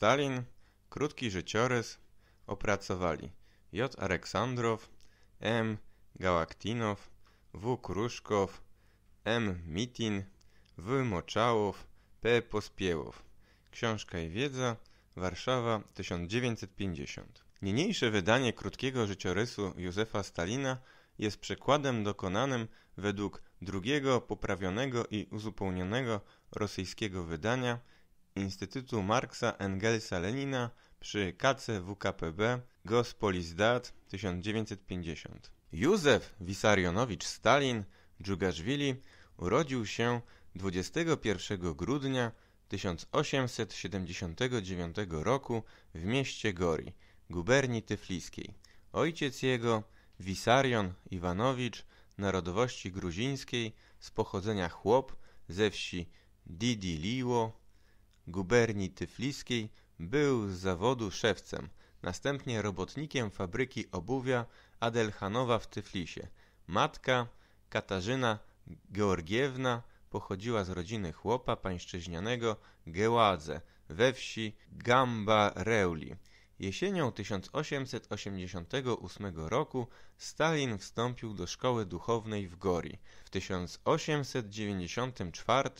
Stalin, krótki życiorys opracowali J. Aleksandrow, M. Galaktinow, W. Kruszkow, M. Mitin, W. Moczałow, P. Pospiełow. Książka i wiedza, Warszawa 1950. Niniejsze wydanie krótkiego życiorysu Józefa Stalina jest przekładem dokonanym według drugiego poprawionego i uzupełnionego rosyjskiego wydania Instytutu Marksa Engelsa Lenina przy KCWKPB Gospolizdat 1950. Józef Wisarionowicz Stalin Dżugaszwili urodził się 21 grudnia 1879 roku w mieście Gori, guberni tyfliskiej. Ojciec jego, Wisarion Iwanowicz, narodowości gruzińskiej, z pochodzenia chłop ze wsi Didiliło guberni tyfliskiej, był z zawodu szewcem, następnie robotnikiem fabryki obuwia Adelhanowa w Tyflisie. Matka Katarzyna Georgiewna pochodziła z rodziny chłopa pańszczyźnianego Geładze we wsi Gamba Reuli. Jesienią 1888 roku Stalin wstąpił do szkoły duchownej w Gori. W 1894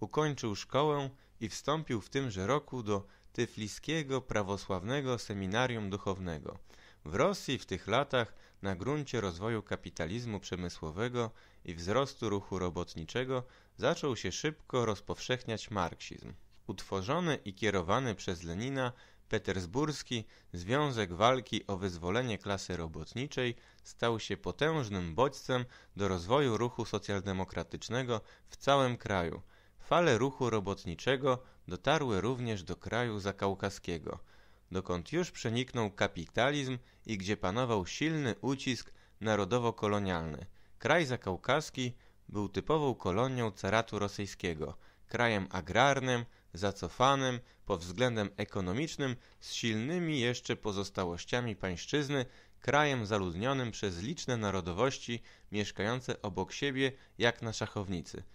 ukończył szkołę i wstąpił w tymże roku do Tyfliskiego Prawosławnego Seminarium Duchownego. W Rosji w tych latach na gruncie rozwoju kapitalizmu przemysłowego i wzrostu ruchu robotniczego zaczął się szybko rozpowszechniać marksizm. Utworzony i kierowany przez Lenina Petersburski Związek Walki o Wyzwolenie Klasy Robotniczej stał się potężnym bodźcem do rozwoju ruchu socjaldemokratycznego w całym kraju, Fale ruchu robotniczego dotarły również do kraju zakaukaskiego, dokąd już przeniknął kapitalizm i gdzie panował silny ucisk narodowo-kolonialny. Kraj zakaukaski był typową kolonią caratu rosyjskiego, krajem agrarnym, zacofanym pod względem ekonomicznym, z silnymi jeszcze pozostałościami pańszczyzny, krajem zaludnionym przez liczne narodowości mieszkające obok siebie jak na szachownicy –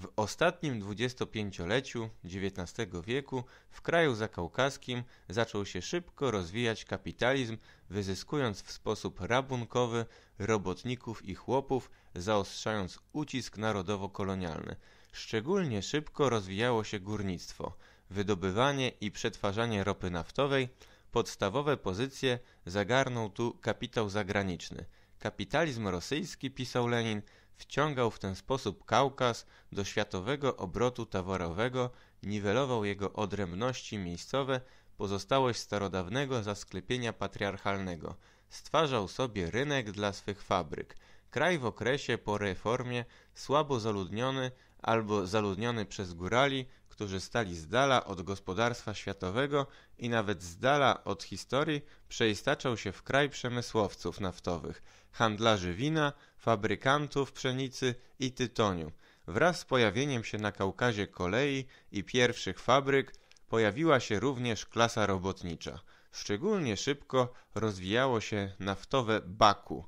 w ostatnim dwudziestopięcioleciu XIX wieku w kraju zakaukaskim zaczął się szybko rozwijać kapitalizm, wyzyskując w sposób rabunkowy robotników i chłopów, zaostrzając ucisk narodowo-kolonialny. Szczególnie szybko rozwijało się górnictwo, wydobywanie i przetwarzanie ropy naftowej. Podstawowe pozycje zagarnął tu kapitał zagraniczny. Kapitalizm rosyjski, pisał Lenin, Wciągał w ten sposób Kaukaz do światowego obrotu towarowego, niwelował jego odrębności miejscowe, pozostałość starodawnego zasklepienia patriarchalnego, stwarzał sobie rynek dla swych fabryk. Kraj w okresie po reformie słabo zaludniony albo zaludniony przez górali którzy stali z dala od gospodarstwa światowego i nawet z dala od historii, przeistaczał się w kraj przemysłowców naftowych, handlarzy wina, fabrykantów pszenicy i tytoniu. Wraz z pojawieniem się na Kaukazie kolei i pierwszych fabryk pojawiła się również klasa robotnicza. Szczególnie szybko rozwijało się naftowe Baku,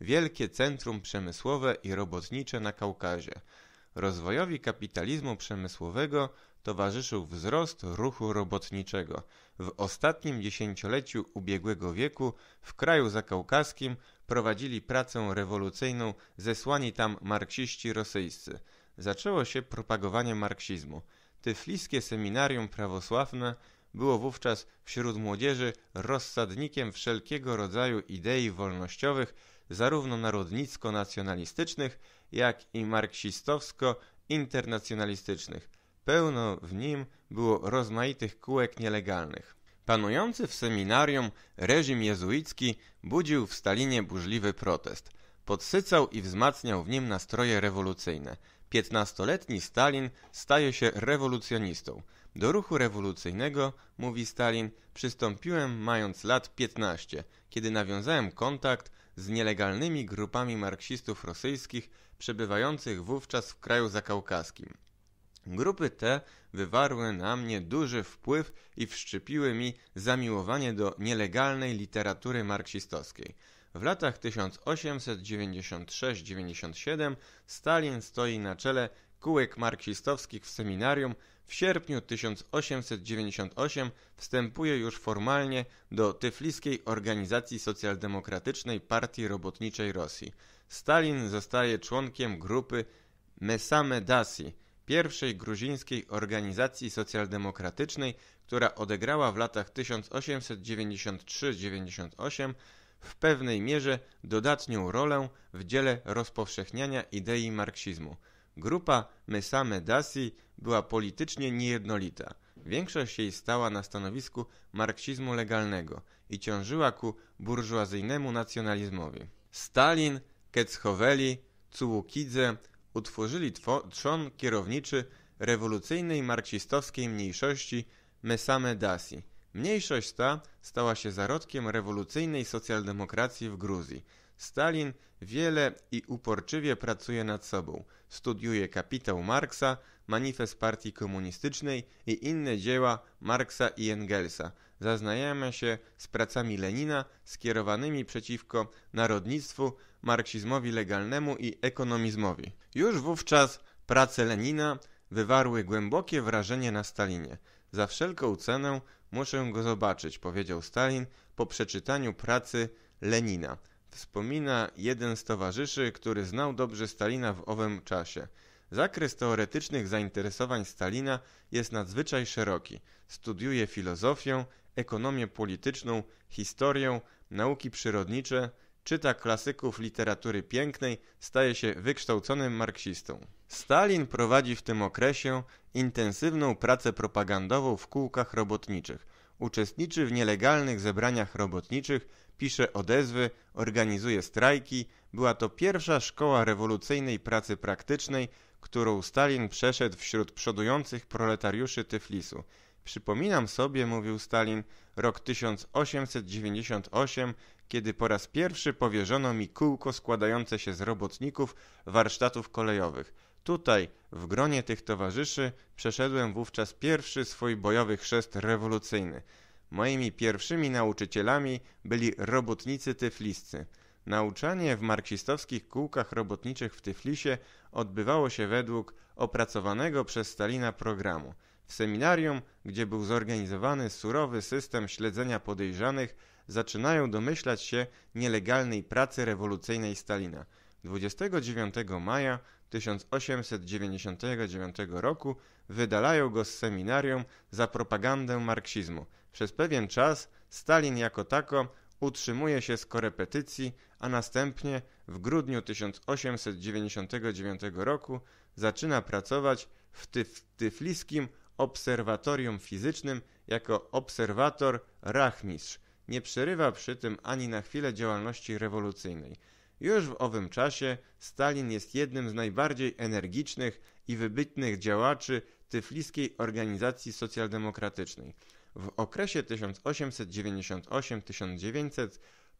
wielkie centrum przemysłowe i robotnicze na Kaukazie. Rozwojowi kapitalizmu przemysłowego towarzyszył wzrost ruchu robotniczego. W ostatnim dziesięcioleciu ubiegłego wieku w kraju zakaukaskim prowadzili pracę rewolucyjną zesłani tam marksiści rosyjscy. Zaczęło się propagowanie marksizmu. Tyfliskie seminarium prawosławne było wówczas wśród młodzieży rozsadnikiem wszelkiego rodzaju idei wolnościowych, zarówno narodnicko-nacjonalistycznych, jak i marksistowsko-internacjonalistycznych. Pełno w nim było rozmaitych kółek nielegalnych. Panujący w seminarium reżim jezuicki budził w Stalinie burzliwy protest. Podsycał i wzmacniał w nim nastroje rewolucyjne. Piętnastoletni Stalin staje się rewolucjonistą. Do ruchu rewolucyjnego, mówi Stalin, przystąpiłem mając lat 15, kiedy nawiązałem kontakt z nielegalnymi grupami marksistów rosyjskich przebywających wówczas w kraju zakaukaskim. Grupy te wywarły na mnie duży wpływ i wszczepiły mi zamiłowanie do nielegalnej literatury marksistowskiej. W latach 1896-97 Stalin stoi na czele kółek marksistowskich w seminarium. W sierpniu 1898 wstępuje już formalnie do Tyfliskiej Organizacji Socjaldemokratycznej Partii Robotniczej Rosji. Stalin zostaje członkiem grupy Mesame Dasi – pierwszej gruzińskiej organizacji socjaldemokratycznej, która odegrała w latach 1893-98 w pewnej mierze dodatnią rolę w dziele rozpowszechniania idei marksizmu. Grupa Mesame Dasi była politycznie niejednolita. Większość jej stała na stanowisku marksizmu legalnego i ciążyła ku burżuazyjnemu nacjonalizmowi. Stalin, Ketzchoweli, Cułukidze, utworzyli trzon kierowniczy rewolucyjnej marksistowskiej mniejszości Mesame Dasi. Mniejszość ta stała się zarodkiem rewolucyjnej socjaldemokracji w Gruzji. Stalin wiele i uporczywie pracuje nad sobą, studiuje kapitał Marksa, Manifest Partii Komunistycznej i inne dzieła Marksa i Engelsa. Zaznajamia się z pracami Lenina skierowanymi przeciwko narodnictwu, marksizmowi legalnemu i ekonomizmowi. Już wówczas prace Lenina wywarły głębokie wrażenie na Stalinie. Za wszelką cenę muszę go zobaczyć, powiedział Stalin po przeczytaniu pracy Lenina. Wspomina jeden z towarzyszy, który znał dobrze Stalina w owym czasie. Zakres teoretycznych zainteresowań Stalina jest nadzwyczaj szeroki. Studiuje filozofię, ekonomię polityczną, historię, nauki przyrodnicze, czyta klasyków literatury pięknej, staje się wykształconym marksistą. Stalin prowadzi w tym okresie intensywną pracę propagandową w kółkach robotniczych. Uczestniczy w nielegalnych zebraniach robotniczych, pisze odezwy, organizuje strajki. Była to pierwsza szkoła rewolucyjnej pracy praktycznej, którą Stalin przeszedł wśród przodujących proletariuszy Tyflisu. Przypominam sobie, mówił Stalin, rok 1898, kiedy po raz pierwszy powierzono mi kółko składające się z robotników warsztatów kolejowych. Tutaj, w gronie tych towarzyszy, przeszedłem wówczas pierwszy swój bojowy chrzest rewolucyjny. Moimi pierwszymi nauczycielami byli robotnicy tyfliscy. Nauczanie w marksistowskich kółkach robotniczych w Tyflisie odbywało się według opracowanego przez Stalina programu. W seminarium, gdzie był zorganizowany surowy system śledzenia podejrzanych, zaczynają domyślać się nielegalnej pracy rewolucyjnej Stalina. 29 maja 1899 roku wydalają go z seminarium za propagandę marksizmu. Przez pewien czas Stalin jako tako utrzymuje się z korepetycji, a następnie w grudniu 1899 roku zaczyna pracować w tyf Tyfliskim Obserwatorium Fizycznym jako obserwator rachmistrz. Nie przerywa przy tym ani na chwilę działalności rewolucyjnej. Już w owym czasie Stalin jest jednym z najbardziej energicznych i wybitnych działaczy tyfliskiej organizacji socjaldemokratycznej. W okresie 1898-1900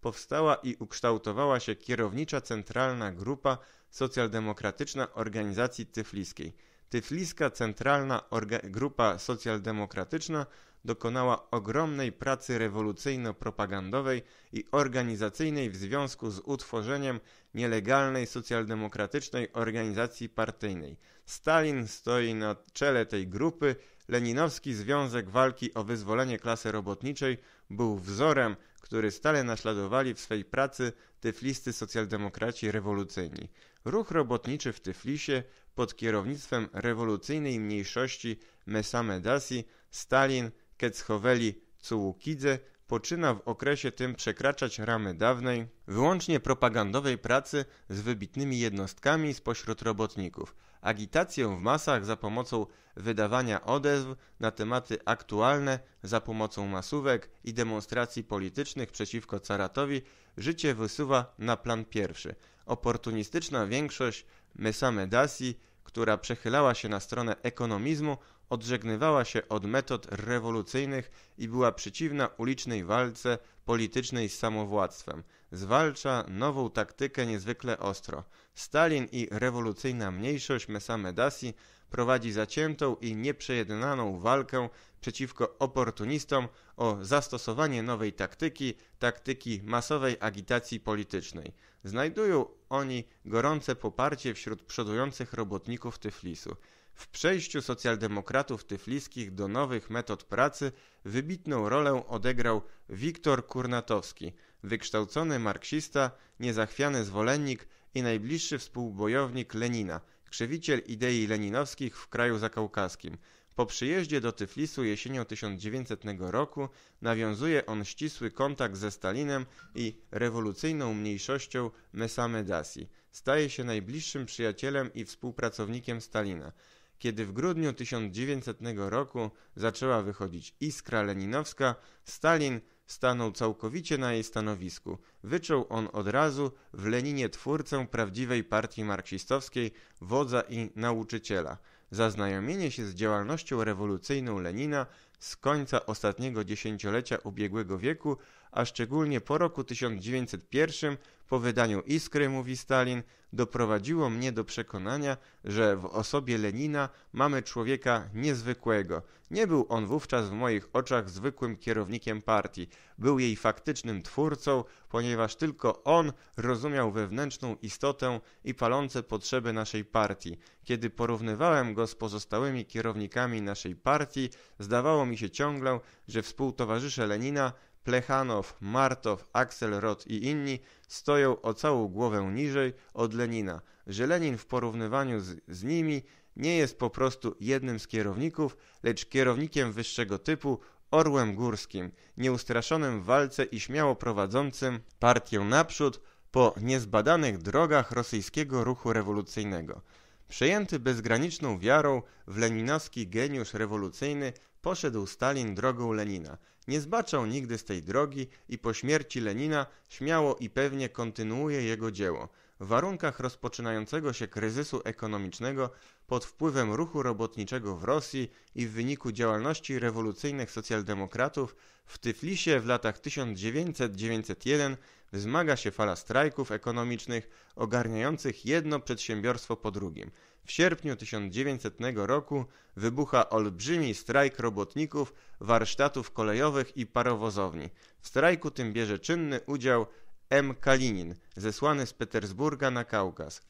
powstała i ukształtowała się kierownicza centralna grupa socjaldemokratyczna organizacji tyfliskiej. Tyfliska Centralna Orga- Grupa Socjaldemokratyczna dokonała ogromnej pracy rewolucyjno-propagandowej i organizacyjnej w związku z utworzeniem nielegalnej socjaldemokratycznej organizacji partyjnej. Stalin stoi na czele tej grupy Leninowski Związek Walki o Wyzwolenie Klasy Robotniczej był wzorem, który stale naśladowali w swej pracy tyflisty socjaldemokraci rewolucyjni. Ruch robotniczy w Tyflisie pod kierownictwem rewolucyjnej mniejszości Mesame Dasi, Stalin, Kecchoweli, Cułukidze poczyna w okresie tym przekraczać ramy dawnej, wyłącznie propagandowej pracy z wybitnymi jednostkami spośród robotników, agitację w masach za pomocą wydawania odezw na tematy aktualne za pomocą masówek i demonstracji politycznych przeciwko caratowi, życie wysuwa na plan pierwszy. Oportunistyczna większość Mesame Dasi, która przechylała się na stronę ekonomizmu, odżegnywała się od metod rewolucyjnych i była przeciwna ulicznej walce politycznej z samowładztwem. Zwalcza nową taktykę niezwykle ostro. Stalin i rewolucyjna mniejszość Mesame Dasi prowadzi zaciętą i nieprzejednaną walkę przeciwko oportunistom o zastosowanie nowej taktyki, taktyki masowej agitacji politycznej. Znajdują oni gorące poparcie wśród przodujących robotników Tyflisu. W przejściu socjaldemokratów tyfliskich do nowych metod pracy wybitną rolę odegrał Wiktor Kurnatowski, wykształcony marksista, niezachwiany zwolennik i najbliższy współbojownik Lenina, krzewiciel idei leninowskich w kraju zakaukaskim. Po przyjeździe do Tyflisu jesienią 1900 roku nawiązuje on ścisły kontakt ze Stalinem i rewolucyjną mniejszością Mesamedasi. Staje się najbliższym przyjacielem i współpracownikiem Stalina kiedy w grudniu 1900 roku zaczęła wychodzić iskra leninowska, Stalin stanął całkowicie na jej stanowisku. Wyczuł on od razu w Leninie twórcę prawdziwej partii marksistowskiej, wodza i nauczyciela. Zaznajomienie się z działalnością rewolucyjną Lenina z końca ostatniego dziesięciolecia ubiegłego wieku a szczególnie po roku 1901, po wydaniu Iskry, mówi Stalin, doprowadziło mnie do przekonania, że w osobie Lenina mamy człowieka niezwykłego. Nie był on wówczas w moich oczach zwykłym kierownikiem partii, był jej faktycznym twórcą, ponieważ tylko on rozumiał wewnętrzną istotę i palące potrzeby naszej partii. Kiedy porównywałem go z pozostałymi kierownikami naszej partii, zdawało mi się ciągle, że współtowarzysze Lenina Plechanow, Martow, Axelrod i inni stoją o całą głowę niżej od Lenina, że Lenin w porównywaniu z, z nimi nie jest po prostu jednym z kierowników, lecz kierownikiem wyższego typu, orłem górskim, nieustraszonym w walce i śmiało prowadzącym partię naprzód po niezbadanych drogach rosyjskiego ruchu rewolucyjnego. Przejęty bezgraniczną wiarą w leninowski geniusz rewolucyjny, Poszedł Stalin drogą Lenina. Nie zbaczał nigdy z tej drogi i po śmierci Lenina śmiało i pewnie kontynuuje jego dzieło. W warunkach rozpoczynającego się kryzysu ekonomicznego pod wpływem ruchu robotniczego w Rosji i w wyniku działalności rewolucyjnych socjaldemokratów w Tyflisie w latach 1901 wzmaga się fala strajków ekonomicznych ogarniających jedno przedsiębiorstwo po drugim. W sierpniu 1900 roku wybucha olbrzymi strajk robotników warsztatów kolejowych i parowozowni. W strajku tym bierze czynny udział M. Kalinin, zesłany z Petersburga na Kaukaz.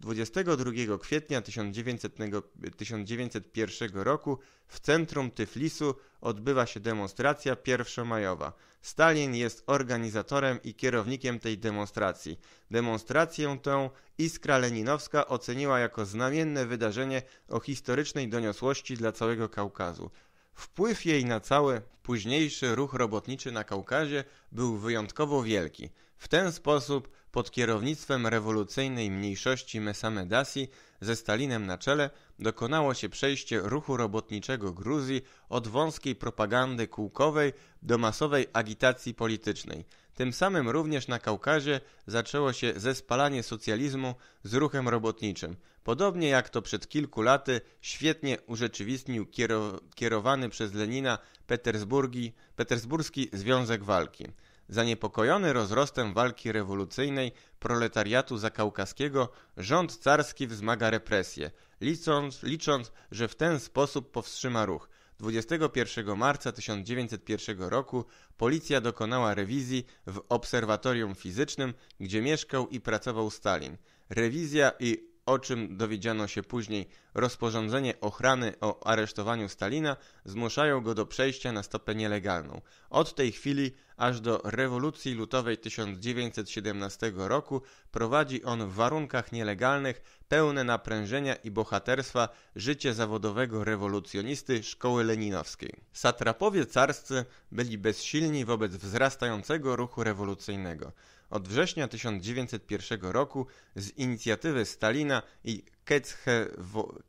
22 kwietnia 1900, 1901 roku w centrum Tyflisu odbywa się demonstracja pierwszomajowa. Stalin jest organizatorem i kierownikiem tej demonstracji. Demonstrację tę Iskra Leninowska oceniła jako znamienne wydarzenie o historycznej doniosłości dla całego Kaukazu. Wpływ jej na cały późniejszy ruch robotniczy na Kaukazie był wyjątkowo wielki. W ten sposób pod kierownictwem rewolucyjnej mniejszości Mesamedasi ze Stalinem na czele dokonało się przejście ruchu robotniczego Gruzji od wąskiej propagandy kółkowej do masowej agitacji politycznej. Tym samym również na Kaukazie zaczęło się zespalanie socjalizmu z ruchem robotniczym. Podobnie jak to przed kilku laty świetnie urzeczywistnił kierowany przez Lenina Petersburgi, Petersburski Związek Walki. Zaniepokojony rozrostem walki rewolucyjnej proletariatu zakaukaskiego, rząd carski wzmaga represje, licząc, licząc, że w ten sposób powstrzyma ruch. 21 marca 1901 roku policja dokonała rewizji w obserwatorium fizycznym, gdzie mieszkał i pracował Stalin. Rewizja i o czym dowiedziano się później, rozporządzenie ochrany o aresztowaniu Stalina zmuszają go do przejścia na stopę nielegalną. Od tej chwili aż do rewolucji lutowej 1917 roku prowadzi on w warunkach nielegalnych pełne naprężenia i bohaterstwa życie zawodowego rewolucjonisty szkoły leninowskiej. Satrapowie carscy byli bezsilni wobec wzrastającego ruchu rewolucyjnego od września 1901 roku z inicjatywy Stalina i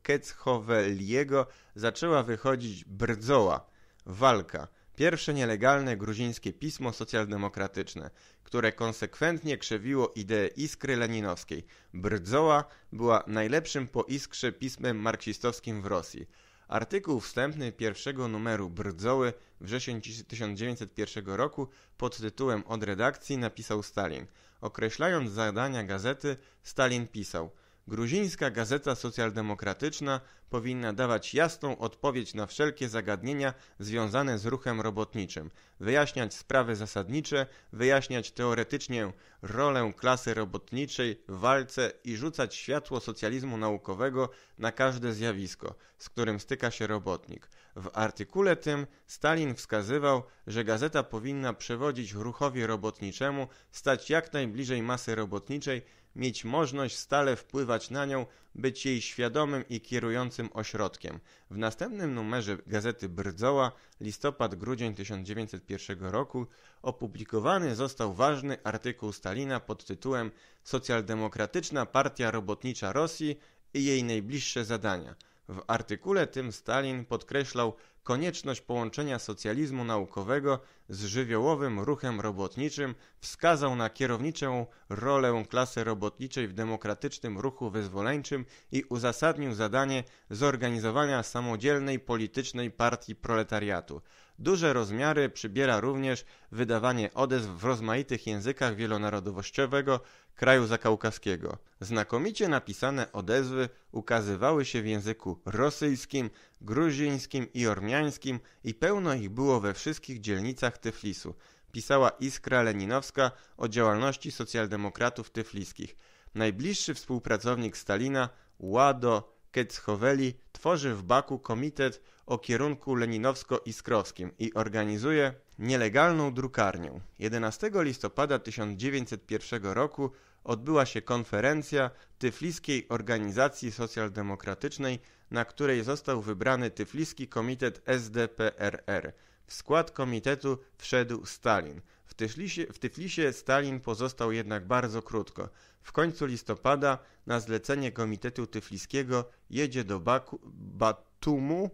Ketzhoweliego zaczęła wychodzić Brdzoła, Walka, pierwsze nielegalne gruzińskie pismo socjaldemokratyczne, które konsekwentnie krzewiło ideę iskry leninowskiej. Brdzoła była najlepszym po iskrze pismem marksistowskim w Rosji. Artykuł wstępny pierwszego numeru Brdzoły wrzesień 1901 roku pod tytułem Od redakcji napisał Stalin. Określając zadania gazety, Stalin pisał – Gruzińska Gazeta Socjaldemokratyczna powinna dawać jasną odpowiedź na wszelkie zagadnienia związane z ruchem robotniczym, wyjaśniać sprawy zasadnicze, wyjaśniać teoretycznie rolę klasy robotniczej w walce i rzucać światło socjalizmu naukowego na każde zjawisko, z którym styka się robotnik. W artykule tym Stalin wskazywał, że gazeta powinna przewodzić ruchowi robotniczemu, stać jak najbliżej masy robotniczej mieć możliwość stale wpływać na nią, być jej świadomym i kierującym ośrodkiem. W następnym numerze gazety Brdzoła, listopad-grudzień 1901 roku, opublikowany został ważny artykuł Stalina pod tytułem Socjaldemokratyczna Partia Robotnicza Rosji i jej najbliższe zadania – w artykule tym Stalin podkreślał konieczność połączenia socjalizmu naukowego z żywiołowym ruchem robotniczym wskazał na kierowniczą rolę klasy robotniczej w demokratycznym ruchu wyzwoleńczym i uzasadnił zadanie zorganizowania samodzielnej politycznej partii proletariatu. Duże rozmiary przybiera również wydawanie odezw w rozmaitych językach wielonarodowościowego kraju zakaukaskiego. Znakomicie napisane odezwy ukazywały się w języku rosyjskim, gruzińskim i ormiańskim i pełno ich było we wszystkich dzielnicach Tyflisu. Pisała Iskra Leninowska o działalności socjaldemokratów tyfliskich. Najbliższy współpracownik Stalina, Łado Ketschoweli, tworzy w Baku komitet o kierunku leninowsko-iskrowskim i organizuje nielegalną drukarnię. 11 listopada 1901 roku odbyła się konferencja Tyfliskiej Organizacji Socjaldemokratycznej, na której został wybrany Tyfliski Komitet SDPRR. W skład komitetu wszedł Stalin. W Tyflisie, w Tyflisie Stalin pozostał jednak bardzo krótko. W końcu listopada na zlecenie Komitetu Tyfliskiego jedzie do Baku, Batumu,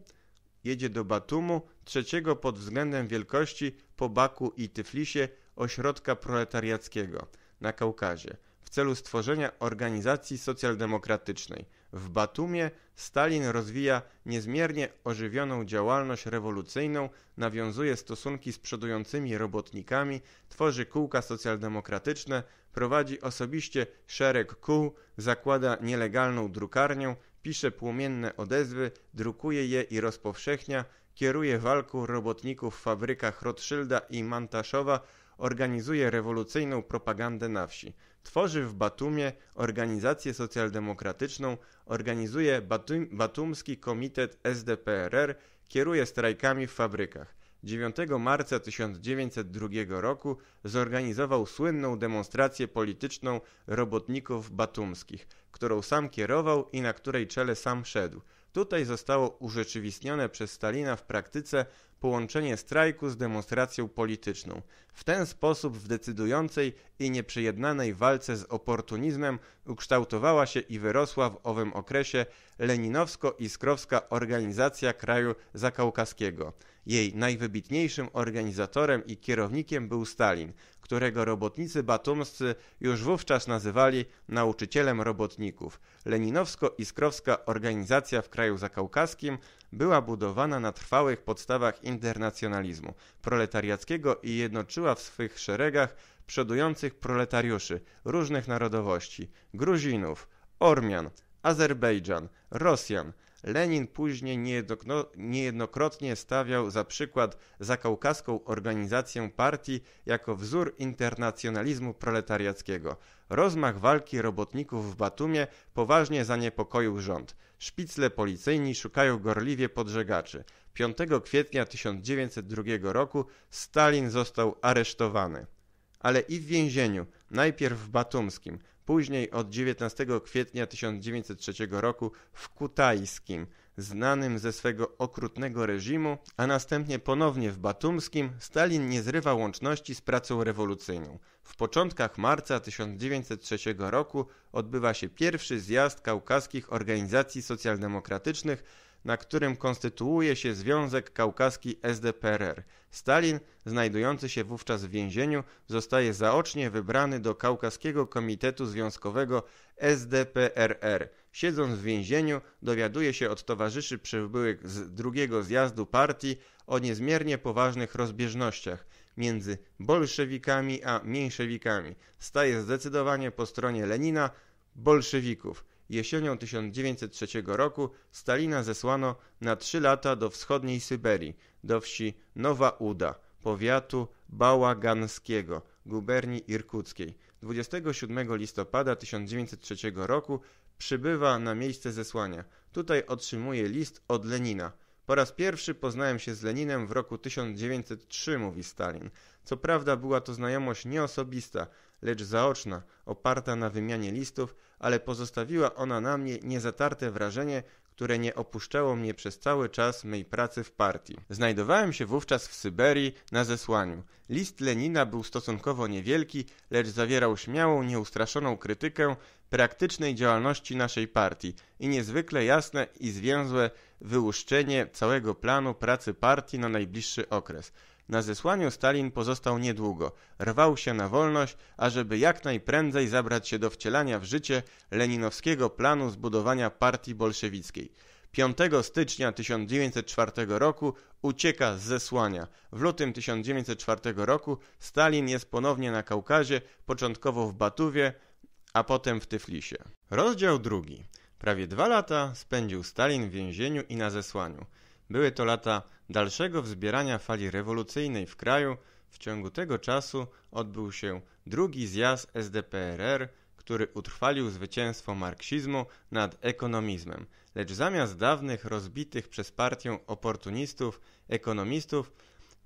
jedzie do Batumu, trzeciego pod względem wielkości po Baku i Tyflisie ośrodka proletariackiego na Kaukazie w celu stworzenia organizacji socjaldemokratycznej. W Batumie Stalin rozwija niezmiernie ożywioną działalność rewolucyjną, nawiązuje stosunki z przodującymi robotnikami, tworzy kółka socjaldemokratyczne, prowadzi osobiście szereg kół, zakłada nielegalną drukarnię, pisze płomienne odezwy, drukuje je i rozpowszechnia, kieruje walką robotników w fabrykach Rothschilda i Mantaszowa, organizuje rewolucyjną propagandę na wsi. Tworzy w Batumie organizację socjaldemokratyczną, organizuje Batum, Batumski Komitet SDPRR, kieruje strajkami w fabrykach. 9 marca 1902 roku zorganizował słynną demonstrację polityczną robotników batumskich, którą sam kierował i na której czele sam szedł. Tutaj zostało urzeczywistnione przez Stalina w praktyce połączenie strajku z demonstracją polityczną. W ten sposób w decydującej i nieprzyjednanej walce z oportunizmem ukształtowała się i wyrosła w owym okresie leninowsko-iskrowska organizacja kraju zakaukaskiego. Jej najwybitniejszym organizatorem i kierownikiem był Stalin, którego robotnicy batumscy już wówczas nazywali nauczycielem robotników. Leninowsko-iskrowska organizacja w kraju zakaukaskim była budowana na trwałych podstawach internacjonalizmu proletariackiego i jednoczyła w swych szeregach przodujących proletariuszy różnych narodowości Gruzinów, Ormian, Azerbejdżan, Rosjan – Lenin później niejednokrotnie stawiał za przykład zakaukaską organizację partii jako wzór internacjonalizmu proletariackiego. Rozmach walki robotników w Batumie poważnie zaniepokoił rząd. Szpicle policyjni szukają gorliwie podżegaczy. 5 kwietnia 1902 roku Stalin został aresztowany. Ale i w więzieniu, najpierw w Batumskim, Później od 19 kwietnia 1903 roku w Kutajskim, znanym ze swego okrutnego reżimu, a następnie ponownie w Batumskim, Stalin nie zrywa łączności z pracą rewolucyjną. W początkach marca 1903 roku odbywa się pierwszy zjazd kaukaskich organizacji socjaldemokratycznych, na którym konstytuuje się Związek Kaukaski SDPRR. Stalin, znajdujący się wówczas w więzieniu, zostaje zaocznie wybrany do Kaukaskiego Komitetu Związkowego SDPRR. Siedząc w więzieniu, dowiaduje się od towarzyszy przybyłych z drugiego zjazdu partii o niezmiernie poważnych rozbieżnościach między bolszewikami a mniejszewikami. Staje zdecydowanie po stronie Lenina, bolszewików. Jesienią 1903 roku Stalina zesłano na trzy lata do wschodniej Syberii, do wsi Nowa Uda, powiatu bałaganskiego, guberni irkuckiej. 27 listopada 1903 roku przybywa na miejsce zesłania. Tutaj otrzymuje list od Lenina. Po raz pierwszy poznałem się z Leninem w roku 1903, mówi Stalin. Co prawda była to znajomość nieosobista, lecz zaoczna, oparta na wymianie listów, ale pozostawiła ona na mnie niezatarte wrażenie, które nie opuszczało mnie przez cały czas mej pracy w partii. Znajdowałem się wówczas w Syberii na zesłaniu. List Lenina był stosunkowo niewielki, lecz zawierał śmiałą, nieustraszoną krytykę praktycznej działalności naszej partii i niezwykle jasne i zwięzłe wyłuszczenie całego planu pracy partii na najbliższy okres. Na zesłaniu Stalin pozostał niedługo, rwał się na wolność, ażeby jak najprędzej zabrać się do wcielania w życie leninowskiego planu zbudowania partii bolszewickiej. 5 stycznia 1904 roku ucieka z zesłania. W lutym 1904 roku Stalin jest ponownie na Kaukazie, początkowo w Batuwie, a potem w Tyflisie. Rozdział drugi. Prawie dwa lata spędził Stalin w więzieniu i na zesłaniu. Były to lata dalszego wzbierania fali rewolucyjnej w kraju w ciągu tego czasu odbył się drugi zjazd SDPRR, który utrwalił zwycięstwo marksizmu nad ekonomizmem, lecz zamiast dawnych rozbitych przez partię oportunistów, ekonomistów,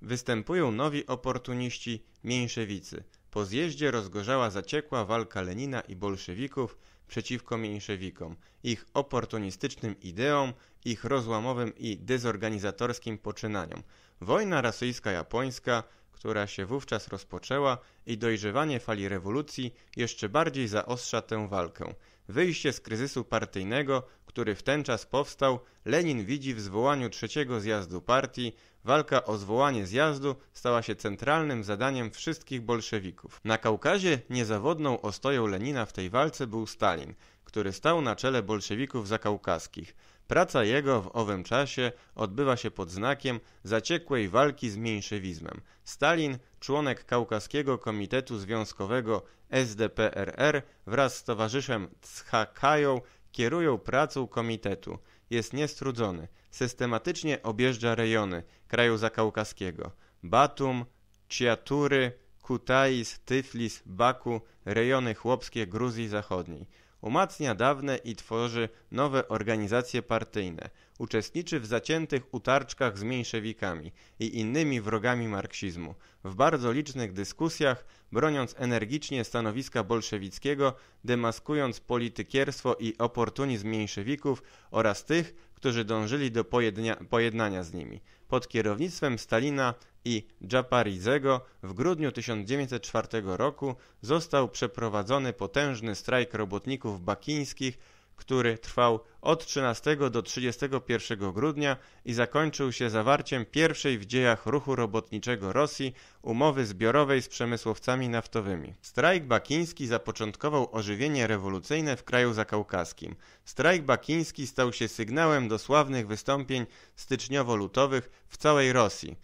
występują nowi oportuniści, mniejszewicy. Po zjeździe rozgorzała zaciekła walka Lenina i bolszewików, przeciwko mniejszewikom, ich oportunistycznym ideom, ich rozłamowym i dezorganizatorskim poczynaniom. Wojna rosyjska-japońska, która się wówczas rozpoczęła i dojrzewanie fali rewolucji jeszcze bardziej zaostrza tę walkę. Wyjście z kryzysu partyjnego, który w ten czas powstał, Lenin widzi w zwołaniu trzeciego zjazdu partii Walka o zwołanie zjazdu stała się centralnym zadaniem wszystkich bolszewików. Na Kaukazie niezawodną ostoją Lenina w tej walce był Stalin, który stał na czele bolszewików zakaukaskich. Praca jego w owym czasie odbywa się pod znakiem zaciekłej walki z mniejszewizmem. Stalin, członek Kaukaskiego Komitetu Związkowego SDPRR wraz z towarzyszem Tschakają kierują pracą komitetu. Jest niestrudzony – systematycznie objeżdża rejony kraju zakaukaskiego. Batum, Ciatury, Kutais, Tyflis, Baku, rejony chłopskie Gruzji Zachodniej. Umacnia dawne i tworzy nowe organizacje partyjne. Uczestniczy w zaciętych utarczkach z mniejszewikami i innymi wrogami marksizmu, w bardzo licznych dyskusjach, broniąc energicznie stanowiska bolszewickiego, demaskując politykierstwo i oportunizm mniejszewików oraz tych, którzy dążyli do pojednia, pojednania z nimi. Pod kierownictwem Stalina i Dżaparizego w grudniu 1904 roku został przeprowadzony potężny strajk robotników bakińskich który trwał od 13 do 31 grudnia i zakończył się zawarciem pierwszej w dziejach ruchu robotniczego Rosji umowy zbiorowej z przemysłowcami naftowymi. Strajk bakiński zapoczątkował ożywienie rewolucyjne w kraju zakaukaskim. Strajk bakiński stał się sygnałem do sławnych wystąpień styczniowo-lutowych w całej Rosji.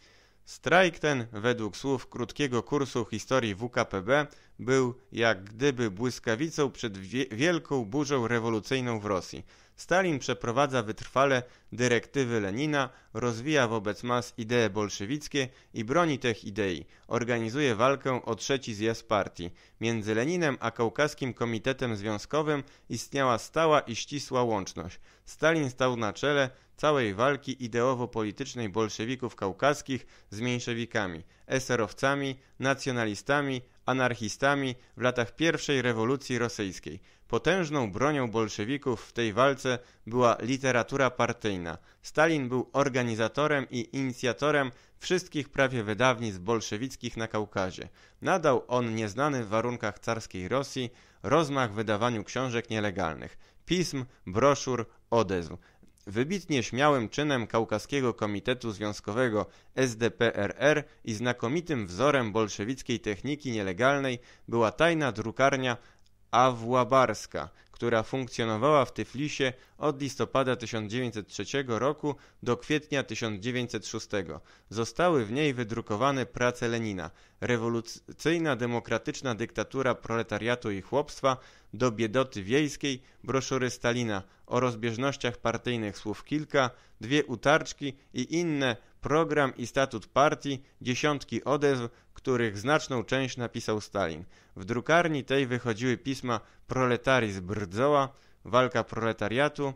Strajk ten, według słów krótkiego kursu historii WKPB, był jak gdyby błyskawicą przed wie wielką burzą rewolucyjną w Rosji. Stalin przeprowadza wytrwale dyrektywy Lenina, rozwija wobec mas idee bolszewickie i broni tych idei. Organizuje walkę o trzeci zjazd partii. Między Leninem a Kaukaskim Komitetem Związkowym istniała stała i ścisła łączność. Stalin stał na czele całej walki ideowo-politycznej bolszewików kaukaskich z mniejszewikami, eserowcami, nacjonalistami, anarchistami w latach pierwszej rewolucji rosyjskiej. Potężną bronią bolszewików w tej walce była literatura partyjna. Stalin był organizatorem i inicjatorem wszystkich prawie wydawnictw bolszewickich na Kaukazie. Nadał on nieznany w warunkach carskiej Rosji rozmach wydawaniu książek nielegalnych, pism, broszur, odezw wybitnie śmiałym czynem Kaukaskiego Komitetu Związkowego SDPRR i znakomitym wzorem bolszewickiej techniki nielegalnej była tajna drukarnia Awłabarska, która funkcjonowała w Tyflisie od listopada 1903 roku do kwietnia 1906. Zostały w niej wydrukowane prace Lenina, rewolucyjna demokratyczna dyktatura proletariatu i chłopstwa, do biedoty wiejskiej, broszury Stalina o rozbieżnościach partyjnych słów kilka, dwie utarczki i inne program i statut partii, dziesiątki odezw, których znaczną część napisał Stalin. W drukarni tej wychodziły pisma „Proletariz Brdzoła, Walka Proletariatu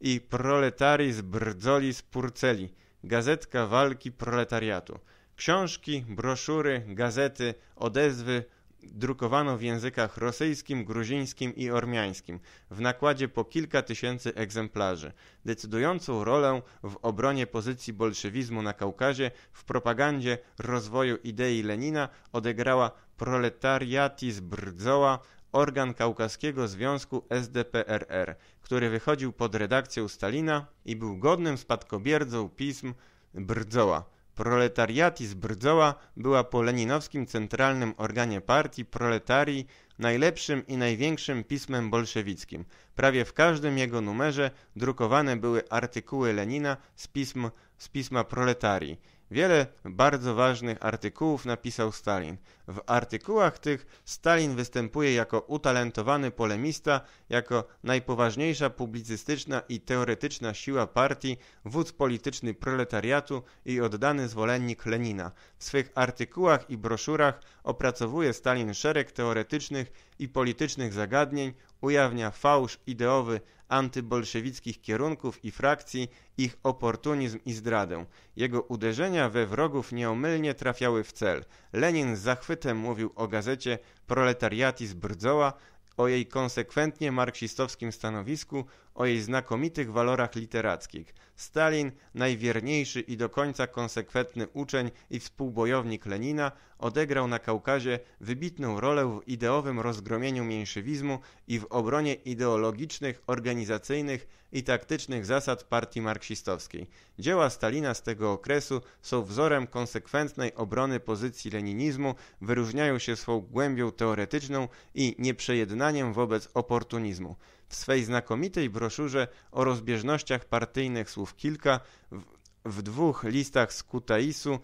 i „Proletariz Brdzolis Purceli, Gazetka Walki Proletariatu. Książki, broszury, gazety, odezwy, drukowano w językach rosyjskim, gruzińskim i ormiańskim, w nakładzie po kilka tysięcy egzemplarzy. Decydującą rolę w obronie pozycji bolszewizmu na Kaukazie, w propagandzie rozwoju idei Lenina odegrała Proletariatis Brdzoła, organ Kaukaskiego Związku SDPRR, który wychodził pod redakcją Stalina i był godnym spadkobiercą pism Brdzoła. Proletariatis Brdzoła była po leninowskim centralnym organie partii proletarii najlepszym i największym pismem bolszewickim. Prawie w każdym jego numerze drukowane były artykuły Lenina z, pism, z pisma proletarii. Wiele bardzo ważnych artykułów napisał Stalin. W artykułach tych Stalin występuje jako utalentowany polemista, jako najpoważniejsza publicystyczna i teoretyczna siła partii, wódz polityczny proletariatu i oddany zwolennik Lenina. W swych artykułach i broszurach opracowuje Stalin szereg teoretycznych i politycznych zagadnień, ujawnia fałsz ideowy, antybolszewickich kierunków i frakcji, ich oportunizm i zdradę. Jego uderzenia we wrogów nieomylnie trafiały w cel. Lenin z zachwytem mówił o gazecie Proletariatis Brdzoła, o jej konsekwentnie marksistowskim stanowisku, o jej znakomitych walorach literackich. Stalin, najwierniejszy i do końca konsekwentny uczeń i współbojownik Lenina, odegrał na Kaukazie wybitną rolę w ideowym rozgromieniu mniejszywizmu i w obronie ideologicznych, organizacyjnych i taktycznych zasad partii marksistowskiej. Dzieła Stalina z tego okresu są wzorem konsekwentnej obrony pozycji leninizmu, wyróżniają się swą głębią teoretyczną i nieprzejednaniem wobec oportunizmu w swej znakomitej broszurze o rozbieżnościach partyjnych słów kilka, w, w dwóch listach z Kutaisu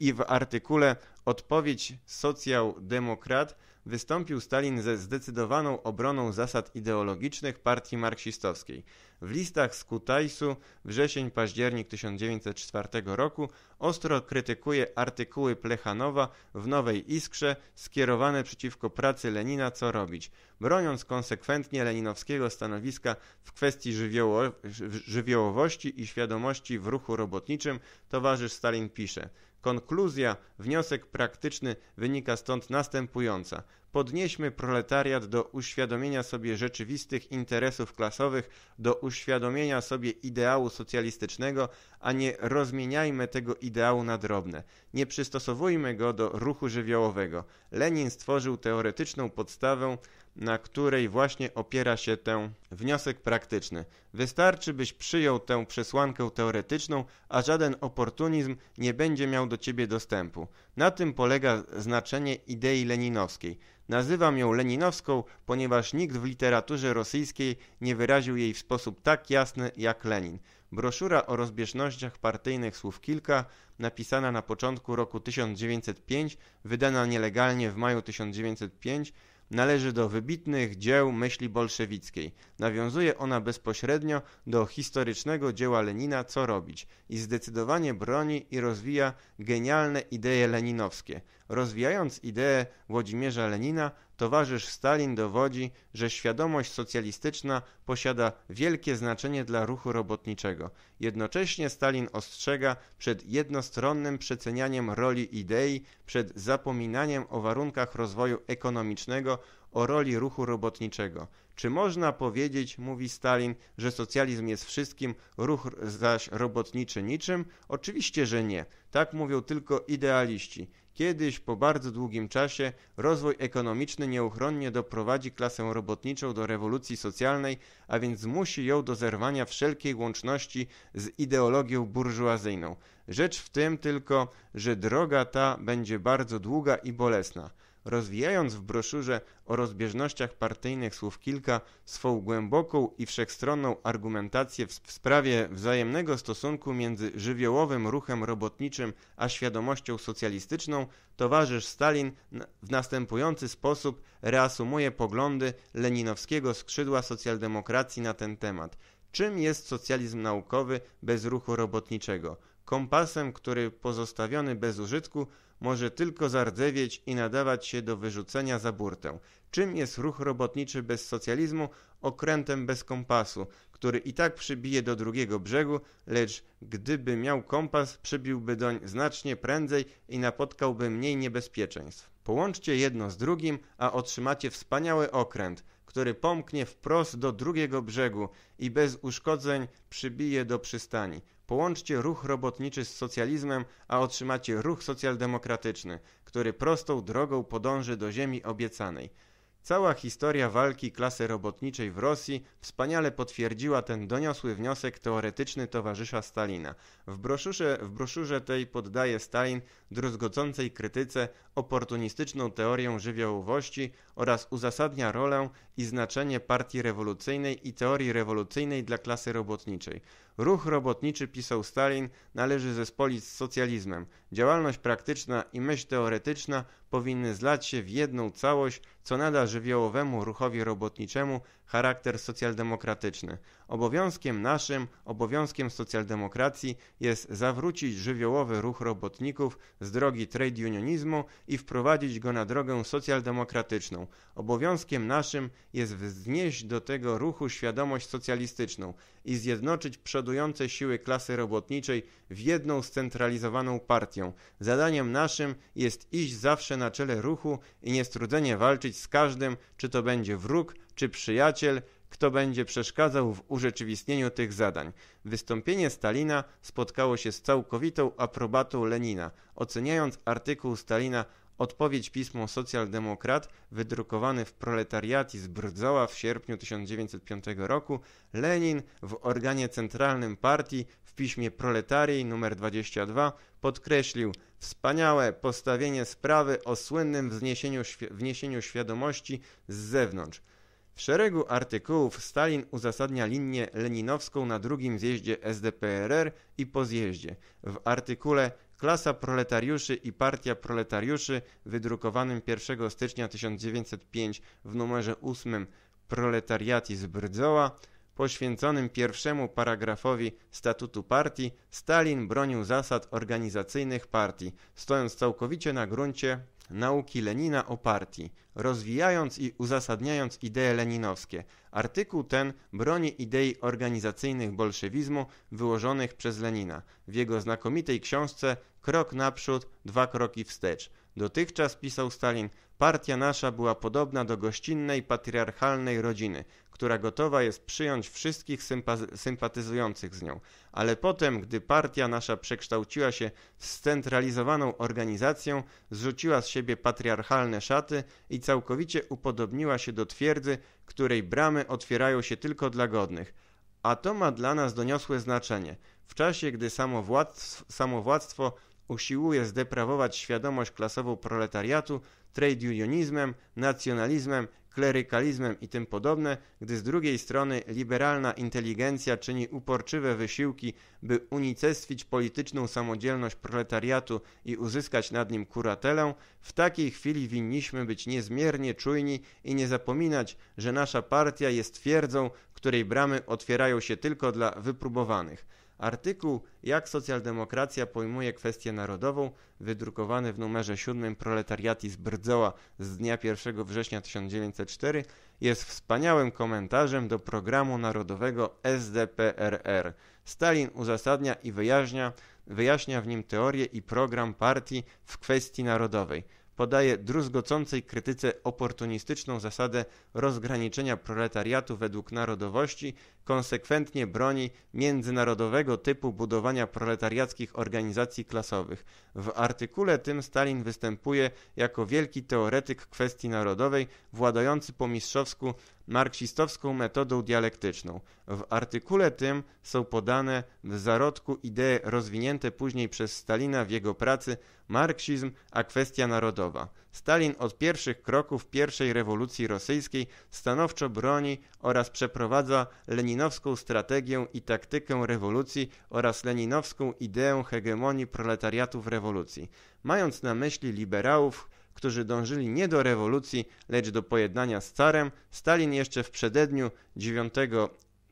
i w artykule Odpowiedź socjaldemokrat wystąpił Stalin ze zdecydowaną obroną zasad ideologicznych partii marksistowskiej. W listach z Kutajsu wrzesień-październik 1904 roku ostro krytykuje artykuły Plechanowa w Nowej Iskrze skierowane przeciwko pracy Lenina Co robić, broniąc konsekwentnie leninowskiego stanowiska w kwestii żywiołowości i świadomości w ruchu robotniczym, towarzysz Stalin pisze – Konkluzja, wniosek praktyczny wynika stąd następująca. Podnieśmy proletariat do uświadomienia sobie rzeczywistych interesów klasowych, do uświadomienia sobie ideału socjalistycznego, a nie rozmieniajmy tego ideału na drobne. Nie przystosowujmy go do ruchu żywiołowego. Lenin stworzył teoretyczną podstawę na której właśnie opiera się ten wniosek praktyczny. Wystarczy, byś przyjął tę przesłankę teoretyczną, a żaden oportunizm nie będzie miał do ciebie dostępu. Na tym polega znaczenie idei leninowskiej. Nazywam ją leninowską, ponieważ nikt w literaturze rosyjskiej nie wyraził jej w sposób tak jasny jak Lenin. Broszura o rozbieżnościach partyjnych słów kilka, napisana na początku roku 1905, wydana nielegalnie w maju 1905, należy do wybitnych dzieł myśli bolszewickiej. Nawiązuje ona bezpośrednio do historycznego dzieła Lenina Co robić i zdecydowanie broni i rozwija genialne idee leninowskie. Rozwijając ideę Włodzimierza Lenina, towarzysz Stalin dowodzi, że świadomość socjalistyczna posiada wielkie znaczenie dla ruchu robotniczego. Jednocześnie Stalin ostrzega przed jednostronnym przecenianiem roli idei, przed zapominaniem o warunkach rozwoju ekonomicznego, o roli ruchu robotniczego. Czy można powiedzieć, mówi Stalin, że socjalizm jest wszystkim, ruch zaś robotniczy niczym? Oczywiście, że nie. Tak mówią tylko idealiści. Kiedyś, po bardzo długim czasie, rozwój ekonomiczny nieuchronnie doprowadzi klasę robotniczą do rewolucji socjalnej, a więc zmusi ją do zerwania wszelkiej łączności z ideologią burżuazyjną. Rzecz w tym tylko, że droga ta będzie bardzo długa i bolesna rozwijając w broszurze o rozbieżnościach partyjnych słów kilka swą głęboką i wszechstronną argumentację w sprawie wzajemnego stosunku między żywiołowym ruchem robotniczym a świadomością socjalistyczną, towarzysz Stalin w następujący sposób reasumuje poglądy leninowskiego skrzydła socjaldemokracji na ten temat. Czym jest socjalizm naukowy bez ruchu robotniczego? Kompasem, który pozostawiony bez użytku może tylko zardzewieć i nadawać się do wyrzucenia za burtę. Czym jest ruch robotniczy bez socjalizmu? Okrętem bez kompasu, który i tak przybije do drugiego brzegu, lecz gdyby miał kompas, przybiłby doń znacznie prędzej i napotkałby mniej niebezpieczeństw. Połączcie jedno z drugim, a otrzymacie wspaniały okręt, który pomknie wprost do drugiego brzegu i bez uszkodzeń przybije do przystani. Połączcie ruch robotniczy z socjalizmem, a otrzymacie ruch socjaldemokratyczny, który prostą drogą podąży do ziemi obiecanej. Cała historia walki klasy robotniczej w Rosji wspaniale potwierdziła ten doniosły wniosek teoretyczny towarzysza Stalina. W broszurze, w broszurze tej poddaje Stalin druzgocącej krytyce oportunistyczną teorię żywiołowości oraz uzasadnia rolę i znaczenie partii rewolucyjnej i teorii rewolucyjnej dla klasy robotniczej. Ruch robotniczy, pisał Stalin, należy zespolić z socjalizmem. Działalność praktyczna i myśl teoretyczna powinny zlać się w jedną całość, co nada żywiołowemu ruchowi robotniczemu charakter socjaldemokratyczny. Obowiązkiem naszym, obowiązkiem socjaldemokracji jest zawrócić żywiołowy ruch robotników z drogi trade unionizmu i wprowadzić go na drogę socjaldemokratyczną. Obowiązkiem naszym jest wznieść do tego ruchu świadomość socjalistyczną i zjednoczyć przed siły klasy robotniczej w jedną scentralizowaną partią. Zadaniem naszym jest iść zawsze na czele ruchu i niestrudzenie walczyć z każdym, czy to będzie wróg, czy przyjaciel, kto będzie przeszkadzał w urzeczywistnieniu tych zadań. Wystąpienie Stalina spotkało się z całkowitą aprobatą Lenina. Oceniając artykuł Stalina Odpowiedź pismo Socjaldemokrat, wydrukowany w Proletariati z Brzoła w sierpniu 1905 roku, Lenin w organie centralnym partii w piśmie Proletarii nr 22 podkreślił wspaniałe postawienie sprawy o słynnym wzniesieniu, wniesieniu świadomości z zewnątrz. W szeregu artykułów Stalin uzasadnia linię leninowską na drugim zjeździe SDPRR i po zjeździe. W artykule Klasa proletariuszy i partia proletariuszy wydrukowanym 1 stycznia 1905 w numerze 8 z Brdzoła poświęconym pierwszemu paragrafowi statutu partii, Stalin bronił zasad organizacyjnych partii, stojąc całkowicie na gruncie Nauki Lenina o partii, rozwijając i uzasadniając idee leninowskie. Artykuł ten broni idei organizacyjnych bolszewizmu wyłożonych przez Lenina w jego znakomitej książce Krok naprzód, dwa kroki wstecz – Dotychczas pisał Stalin, partia nasza była podobna do gościnnej, patriarchalnej rodziny, która gotowa jest przyjąć wszystkich sympatyzujących z nią. Ale potem, gdy partia nasza przekształciła się w scentralizowaną organizację, zrzuciła z siebie patriarchalne szaty i całkowicie upodobniła się do twierdzy, której bramy otwierają się tylko dla godnych. A to ma dla nas doniosłe znaczenie. W czasie, gdy samowładztwo, samowładztwo usiłuje zdeprawować świadomość klasową proletariatu trade unionizmem, nacjonalizmem, klerykalizmem i tym podobne, gdy z drugiej strony liberalna inteligencja czyni uporczywe wysiłki, by unicestwić polityczną samodzielność proletariatu i uzyskać nad nim kuratelę, w takiej chwili winniśmy być niezmiernie czujni i nie zapominać, że nasza partia jest twierdzą, której bramy otwierają się tylko dla wypróbowanych. Artykuł Jak socjaldemokracja pojmuje kwestię narodową, wydrukowany w numerze 7 Proletariatis Brdzoła z dnia 1 września 1904, jest wspaniałym komentarzem do programu narodowego SDPRR. Stalin uzasadnia i wyjaśnia, wyjaśnia w nim teorię i program partii w kwestii narodowej podaje druzgocącej krytyce oportunistyczną zasadę rozgraniczenia proletariatu według narodowości, konsekwentnie broni międzynarodowego typu budowania proletariackich organizacji klasowych. W artykule tym Stalin występuje jako wielki teoretyk kwestii narodowej, władający po mistrzowsku marksistowską metodą dialektyczną. W artykule tym są podane w zarodku idee rozwinięte później przez Stalina w jego pracy Marksizm a kwestia narodowa. Stalin od pierwszych kroków pierwszej rewolucji rosyjskiej stanowczo broni oraz przeprowadza leninowską strategię i taktykę rewolucji oraz leninowską ideę hegemonii proletariatu w rewolucji. Mając na myśli liberałów, którzy dążyli nie do rewolucji, lecz do pojednania z carem, Stalin jeszcze w przededniu 9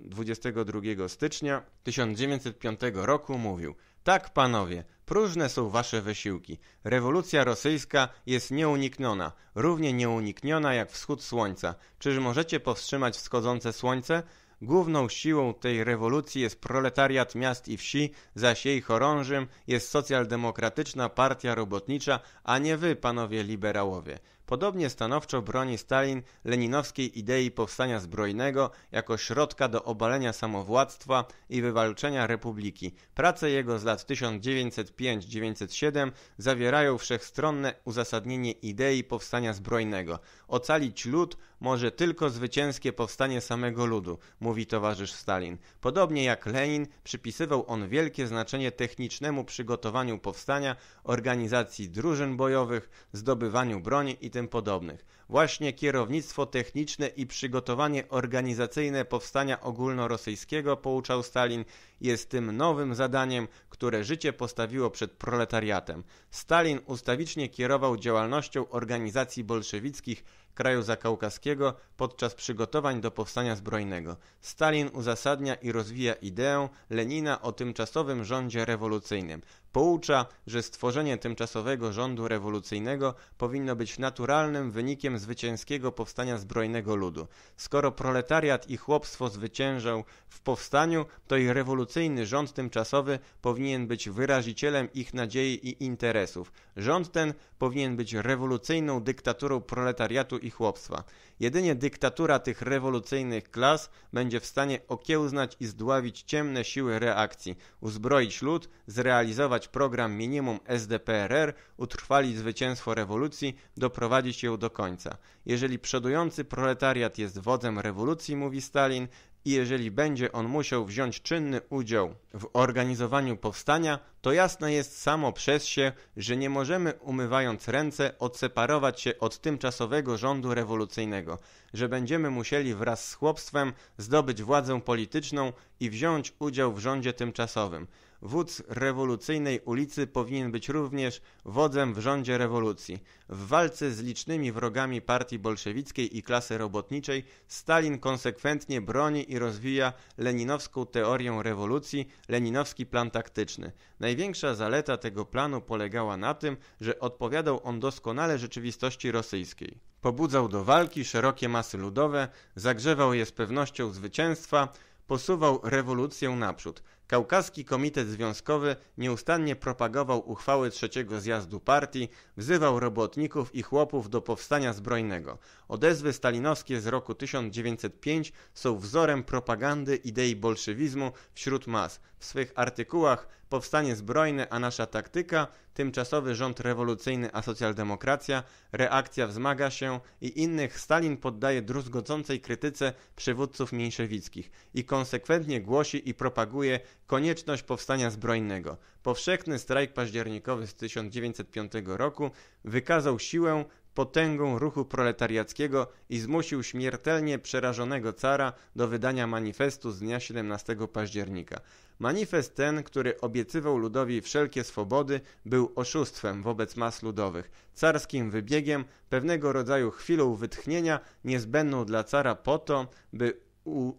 22 stycznia 1905 roku mówił: Tak, panowie, próżne są wasze wysiłki. Rewolucja rosyjska jest nieunikniona, równie nieunikniona jak wschód słońca. Czyż możecie powstrzymać wschodzące słońce? Główną siłą tej rewolucji jest proletariat miast i wsi, zaś jej chorążym jest socjaldemokratyczna partia robotnicza, a nie wy, panowie liberałowie. Podobnie stanowczo broni Stalin leninowskiej idei powstania zbrojnego jako środka do obalenia samowładztwa i wywalczenia republiki. Prace jego z lat 1905 1907 zawierają wszechstronne uzasadnienie idei powstania zbrojnego. Ocalić lud może tylko zwycięskie powstanie samego ludu, mówi towarzysz Stalin. Podobnie jak Lenin, przypisywał on wielkie znaczenie technicznemu przygotowaniu powstania, organizacji drużyn bojowych, zdobywaniu broni i tym podobnych. Właśnie kierownictwo techniczne i przygotowanie organizacyjne powstania ogólnorosyjskiego, pouczał Stalin, jest tym nowym zadaniem, które życie postawiło przed proletariatem. Stalin ustawicznie kierował działalnością organizacji bolszewickich kraju zakaukaskiego podczas przygotowań do powstania zbrojnego. Stalin uzasadnia i rozwija ideę Lenina o tymczasowym rządzie rewolucyjnym. Poucza, że stworzenie tymczasowego rządu rewolucyjnego powinno być naturalnym wynikiem zwycięskiego powstania zbrojnego ludu. Skoro proletariat i chłopstwo zwyciężą w powstaniu, to i rewolucja rewolucyjny rząd tymczasowy powinien być wyrazicielem ich nadziei i interesów. Rząd ten powinien być rewolucyjną dyktaturą proletariatu i chłopstwa. Jedynie dyktatura tych rewolucyjnych klas będzie w stanie okiełznać i zdławić ciemne siły reakcji, uzbroić lud, zrealizować program minimum SDPRR, utrwalić zwycięstwo rewolucji, doprowadzić ją do końca. Jeżeli przodujący proletariat jest wodzem rewolucji, mówi Stalin, i jeżeli będzie on musiał wziąć czynny udział w organizowaniu powstania, to jasne jest samo przez się, że nie możemy umywając ręce odseparować się od tymczasowego rządu rewolucyjnego, że będziemy musieli wraz z chłopstwem zdobyć władzę polityczną i wziąć udział w rządzie tymczasowym. Wódz rewolucyjnej ulicy powinien być również wodzem w rządzie rewolucji. W walce z licznymi wrogami partii bolszewickiej i klasy robotniczej Stalin konsekwentnie broni i rozwija leninowską teorię rewolucji, leninowski plan taktyczny. Największa zaleta tego planu polegała na tym, że odpowiadał on doskonale rzeczywistości rosyjskiej. Pobudzał do walki szerokie masy ludowe, zagrzewał je z pewnością zwycięstwa, posuwał rewolucję naprzód. Kaukaski Komitet Związkowy nieustannie propagował uchwały trzeciego zjazdu partii, wzywał robotników i chłopów do powstania zbrojnego. Odezwy stalinowskie z roku 1905 są wzorem propagandy idei bolszewizmu wśród mas w swych artykułach Powstanie zbrojne, a nasza taktyka, tymczasowy rząd rewolucyjny, a socjaldemokracja, reakcja wzmaga się i innych Stalin poddaje druzgocącej krytyce przywódców mniejszewickich i konsekwentnie głosi i propaguje konieczność powstania zbrojnego. Powszechny strajk październikowy z 1905 roku wykazał siłę, potęgą ruchu proletariackiego i zmusił śmiertelnie przerażonego cara do wydania manifestu z dnia 17 października. Manifest ten, który obiecywał ludowi wszelkie swobody, był oszustwem wobec mas ludowych, carskim wybiegiem, pewnego rodzaju chwilą wytchnienia niezbędną dla cara po to, by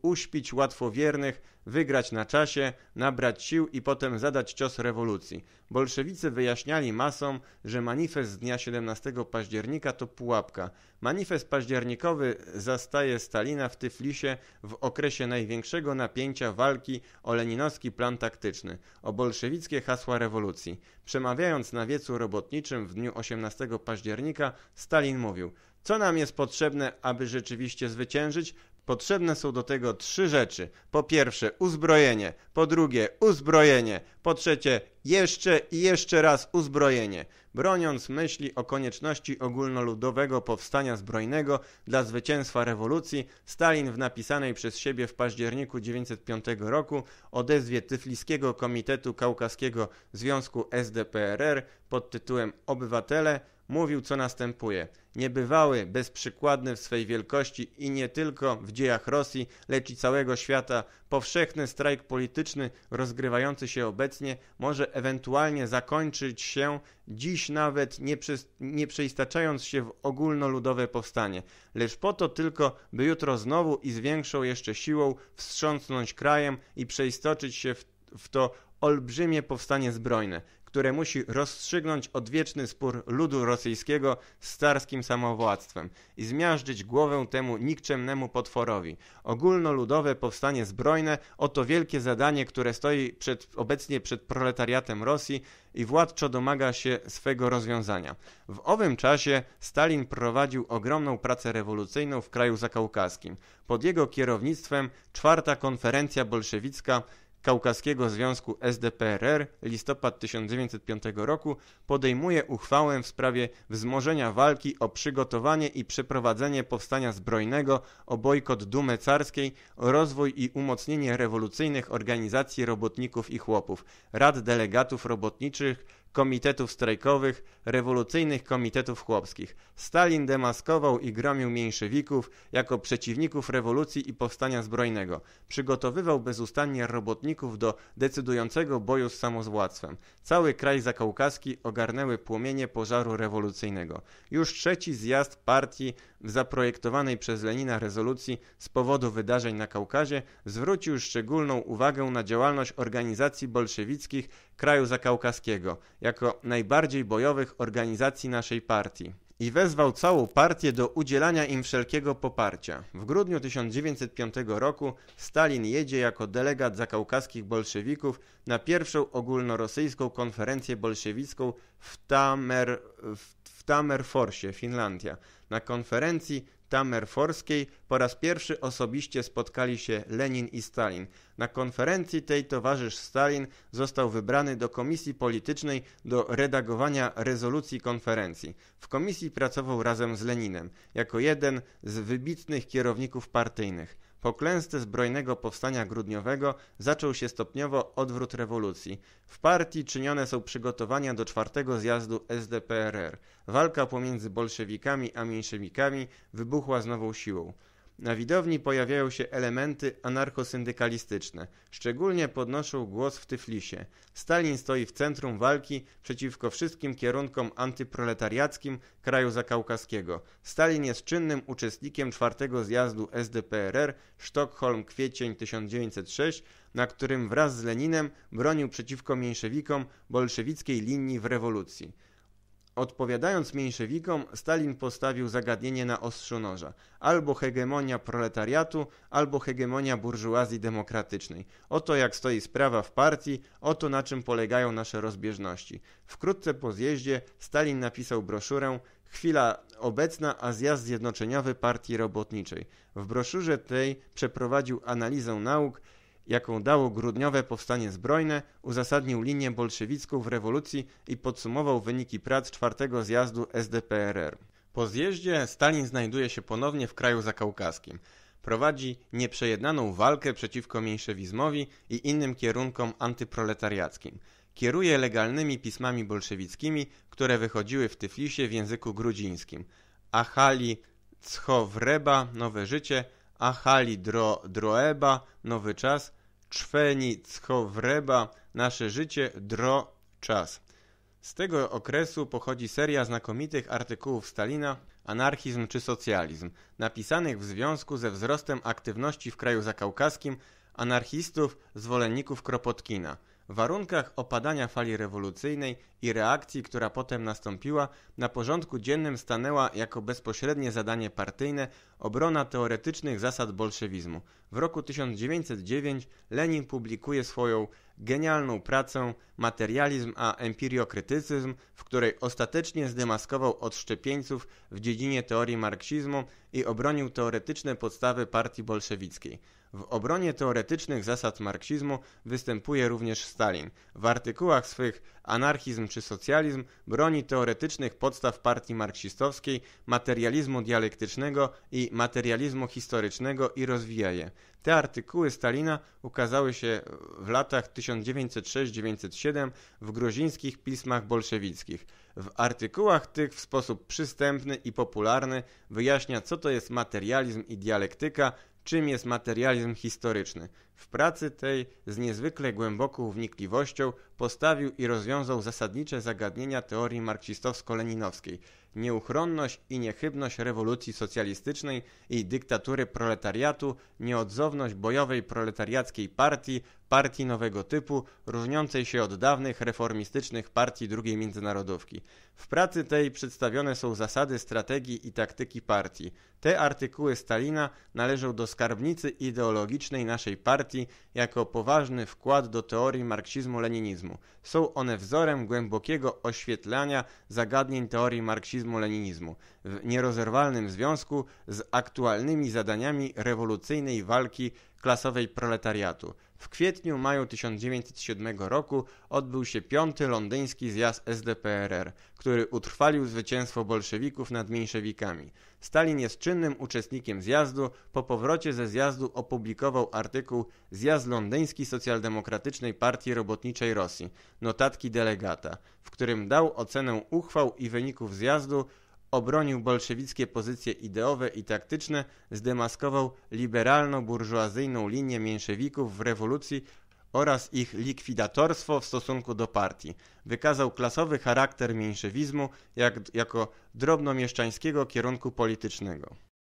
uśpić łatwowiernych, wygrać na czasie, nabrać sił i potem zadać cios rewolucji. Bolszewicy wyjaśniali masom, że manifest z dnia 17 października to pułapka. Manifest październikowy zastaje Stalina w Tyflisie w okresie największego napięcia walki o leninowski plan taktyczny, o bolszewickie hasła rewolucji. Przemawiając na wiecu robotniczym w dniu 18 października, Stalin mówił – co nam jest potrzebne, aby rzeczywiście zwyciężyć? Potrzebne są do tego trzy rzeczy. Po pierwsze uzbrojenie, po drugie uzbrojenie, po trzecie jeszcze i jeszcze raz uzbrojenie. Broniąc myśli o konieczności ogólnoludowego powstania zbrojnego dla zwycięstwa rewolucji, Stalin w napisanej przez siebie w październiku 1905 roku odezwie Tyfliskiego Komitetu Kaukaskiego Związku SDPRR pod tytułem Obywatele mówił, co następuje. Niebywały, bezprzykładny w swej wielkości i nie tylko w dziejach Rosji, lecz i całego świata, powszechny strajk polityczny rozgrywający się obecnie może ewentualnie zakończyć się dziś nawet nie, nie przeistaczając się w ogólnoludowe powstanie, lecz po to tylko, by jutro znowu i z większą jeszcze siłą wstrząsnąć krajem i przeistoczyć się w, w to olbrzymie powstanie zbrojne które musi rozstrzygnąć odwieczny spór ludu rosyjskiego z carskim samowładztwem i zmiażdżyć głowę temu nikczemnemu potworowi. Ogólnoludowe powstanie zbrojne oto wielkie zadanie, które stoi przed, obecnie przed proletariatem Rosji i władczo domaga się swego rozwiązania. W owym czasie Stalin prowadził ogromną pracę rewolucyjną w kraju zakaukaskim. Pod jego kierownictwem czwarta konferencja bolszewicka Kaukaskiego Związku SDPRR listopad 1905 roku podejmuje uchwałę w sprawie wzmożenia walki o przygotowanie i przeprowadzenie powstania zbrojnego, o bojkot Dumy Carskiej, o rozwój i umocnienie rewolucyjnych organizacji robotników i chłopów, rad delegatów robotniczych, komitetów strajkowych, rewolucyjnych komitetów chłopskich. Stalin demaskował i gromił mieńszewików jako przeciwników rewolucji i powstania zbrojnego. Przygotowywał bezustannie robotników do decydującego boju z samozwładztwem. Cały kraj zakaukaski ogarnęły płomienie pożaru rewolucyjnego. Już trzeci zjazd partii w zaprojektowanej przez Lenina rezolucji z powodu wydarzeń na Kaukazie zwrócił szczególną uwagę na działalność organizacji bolszewickich kraju zakaukaskiego, jako najbardziej bojowych organizacji naszej partii i wezwał całą partię do udzielania im wszelkiego poparcia. W grudniu 1905 roku Stalin jedzie jako delegat zakaukaskich bolszewików na pierwszą ogólnorosyjską konferencję bolszewicką w, Tamer, w Tamerforsie, Finlandia. Na konferencji Tamerforskiej po raz pierwszy osobiście spotkali się Lenin i Stalin. Na konferencji tej towarzysz Stalin został wybrany do komisji politycznej do redagowania rezolucji konferencji. W komisji pracował razem z Leninem, jako jeden z wybitnych kierowników partyjnych. Po klęsce zbrojnego powstania grudniowego zaczął się stopniowo odwrót rewolucji. W partii czynione są przygotowania do czwartego zjazdu SDPRR. Walka pomiędzy bolszewikami a mniejszewikami wybuchła z nową siłą. Na widowni pojawiają się elementy anarchosyndykalistyczne. Szczególnie podnoszą głos w Tyflisie. Stalin stoi w centrum walki przeciwko wszystkim kierunkom antyproletariackim kraju zakaukaskiego. Stalin jest czynnym uczestnikiem czwartego zjazdu SDPRR Sztokholm kwiecień 1906, na którym wraz z Leninem bronił przeciwko mniejszewikom bolszewickiej linii w rewolucji. Odpowiadając mniejszewikom, Stalin postawił zagadnienie na ostrzu noża. Albo hegemonia proletariatu, albo hegemonia burżuazji demokratycznej. Oto jak stoi sprawa w partii, oto na czym polegają nasze rozbieżności. Wkrótce po zjeździe Stalin napisał broszurę Chwila obecna, a zjazd zjednoczeniowy partii robotniczej. W broszurze tej przeprowadził analizę nauk, jaką dało grudniowe powstanie zbrojne, uzasadnił linię bolszewicką w rewolucji i podsumował wyniki prac czwartego zjazdu SDPRR. Po zjeździe Stalin znajduje się ponownie w kraju zakaukaskim. Prowadzi nieprzejednaną walkę przeciwko mniejszewizmowi i innym kierunkom antyproletariackim. Kieruje legalnymi pismami bolszewickimi, które wychodziły w Tyflisie w języku gruzińskim. Achali Chowreba, Nowe Życie, Achali Dro, Droeba, Nowy Czas, czweni wreba nasze życie dro czas. Z tego okresu pochodzi seria znakomitych artykułów Stalina Anarchizm czy socjalizm, napisanych w związku ze wzrostem aktywności w kraju zakaukaskim anarchistów, zwolenników Kropotkina – warunkach opadania fali rewolucyjnej i reakcji, która potem nastąpiła, na porządku dziennym stanęła jako bezpośrednie zadanie partyjne obrona teoretycznych zasad bolszewizmu. W roku 1909 Lenin publikuje swoją genialną pracę Materializm a empiriokrytycyzm, w której ostatecznie zdemaskował odszczepieńców w dziedzinie teorii marksizmu i obronił teoretyczne podstawy partii bolszewickiej. W obronie teoretycznych zasad marksizmu występuje również Stalin. W artykułach swych Anarchizm czy socjalizm broni teoretycznych podstaw partii marksistowskiej, materializmu dialektycznego i materializmu historycznego i rozwija je. Te artykuły Stalina ukazały się w latach 1906-1907 w gruzińskich pismach bolszewickich. W artykułach tych w sposób przystępny i popularny wyjaśnia, co to jest materializm i dialektyka, czym jest materializm historyczny. W pracy tej z niezwykle głęboką wnikliwością postawił i rozwiązał zasadnicze zagadnienia teorii marksistowsko-leninowskiej, nieuchronność i niechybność rewolucji socjalistycznej i dyktatury proletariatu, nieodzowność bojowej proletariackiej partii, partii nowego typu, różniącej się od dawnych reformistycznych partii II międzynarodówki. W pracy tej przedstawione są zasady strategii i taktyki partii. Te artykuły Stalina należą do skarbnicy ideologicznej naszej partii, partii jako poważny wkład do teorii marksizmu-leninizmu. Są one wzorem głębokiego oświetlania zagadnień teorii marksizmu-leninizmu w nierozerwalnym związku z aktualnymi zadaniami rewolucyjnej walki klasowej proletariatu. W kwietniu maju 1907 roku odbył się piąty londyński zjazd SDPRR, który utrwalił zwycięstwo bolszewików nad mniejszewikami. Stalin jest czynnym uczestnikiem zjazdu. Po powrocie ze zjazdu opublikował artykuł Zjazd Londyński Socjaldemokratycznej Partii Robotniczej Rosji, notatki delegata, w którym dał ocenę uchwał i wyników zjazdu Obronił bolszewickie pozycje ideowe i taktyczne, zdemaskował liberalno-burżuazyjną linię mienszewików w rewolucji oraz ich likwidatorstwo w stosunku do partii. Wykazał klasowy charakter mniejszewizmu jak, jako drobnomieszczańskiego kierunku politycznego.